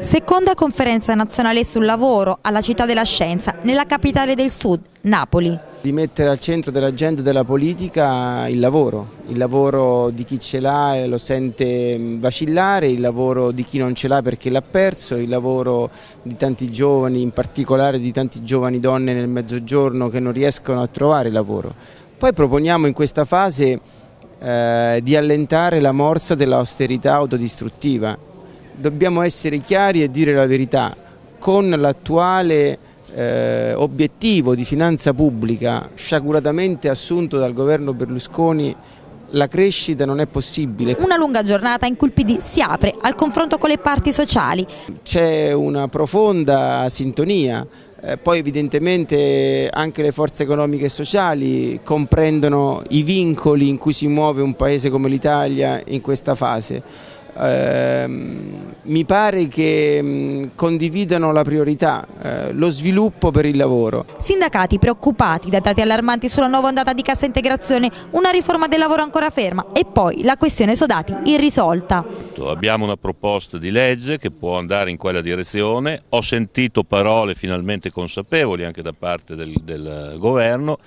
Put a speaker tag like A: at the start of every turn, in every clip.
A: Seconda conferenza nazionale sul lavoro alla Città della Scienza, nella capitale del Sud,
B: Napoli. Di mettere al centro dell'agenda della politica il lavoro, il lavoro di chi ce l'ha e lo sente mm, vacillare, il lavoro di chi non ce l'ha perché l'ha perso, il lavoro di tanti giovani, in particolare di tanti giovani donne nel mezzogiorno che non riescono a trovare lavoro. Poi proponiamo in questa fase eh, di allentare la morsa dell'austerità autodistruttiva dobbiamo essere chiari e dire la verità, con l'attuale eh, obiettivo di finanza pubblica sciacuratamente assunto dal governo Berlusconi la crescita non è possibile.
A: Una lunga giornata in cui il PD si apre al confronto con le parti sociali.
B: C'è una profonda sintonia, eh, poi evidentemente anche le forze economiche e sociali comprendono i vincoli in cui si muove un paese come l'Italia in questa fase. Ehm, mi pare che mm, condividano la priorità, eh, lo sviluppo per il lavoro.
A: Sindacati preoccupati da dati allarmanti sulla nuova ondata di cassa integrazione, una riforma del lavoro ancora ferma e poi la questione Sodati irrisolta.
C: Abbiamo una proposta di legge che può andare in quella direzione, ho sentito parole finalmente consapevoli anche da parte del, del governo,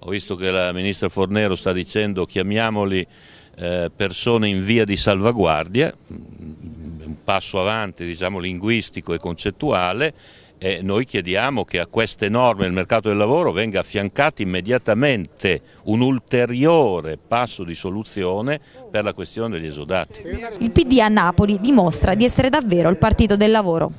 C: ho visto che la ministra Fornero sta dicendo chiamiamoli eh, persone in via di salvaguardia, un passo avanti diciamo, linguistico e concettuale, e noi chiediamo che a queste norme del mercato del lavoro venga affiancato immediatamente un ulteriore passo di soluzione per la questione degli esodati.
A: Il PD a Napoli dimostra di essere davvero il partito del lavoro.